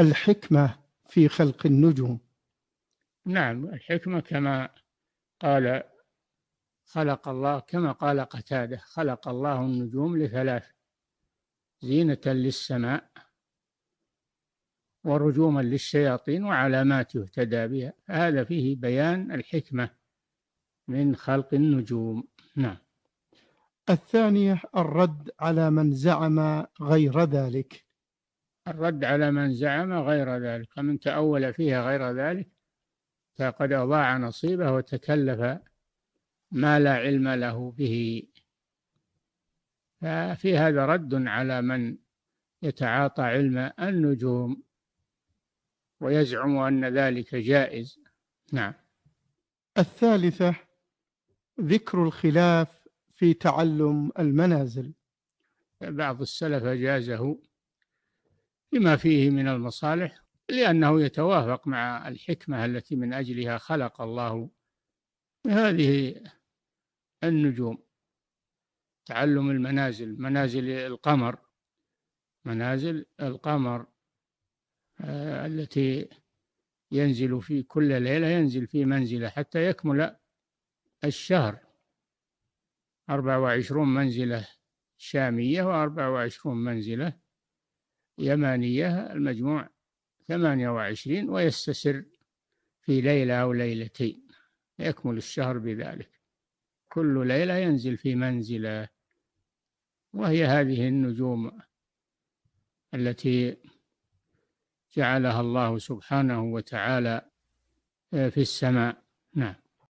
الحكمة في خلق النجوم نعم الحكمة كما قال خلق الله كما قال قتاده خلق الله النجوم لثلاث زينة للسماء ورجوما للشياطين وعلامات يهتدى بها هذا فيه بيان الحكمة من خلق النجوم نعم الثانية الرد على من زعم غير ذلك الرد على من زعم غير ذلك فمن تأول فيها غير ذلك فقد أضاع نصيبه وتكلف ما لا علم له به ففي هذا رد على من يتعاطى علم النجوم ويزعم أن ذلك جائز نعم الثالثة ذكر الخلاف في تعلم المنازل بعض السلف جازه لما فيه من المصالح لأنه يتوافق مع الحكمة التي من أجلها خلق الله هذه النجوم تعلم المنازل منازل القمر منازل القمر آه، التي ينزل في كل ليلة ينزل في منزلة حتى يكمل الشهر أربعة وعشرون منزلة شامية وأربعة وعشرون منزلة يمانية المجموع ثمانية وعشرين ويستسر في ليلة أو ليلتين يكمل الشهر بذلك كل ليلة ينزل في منزلة وهي هذه النجوم التي جعلها الله سبحانه وتعالى في السماء نعم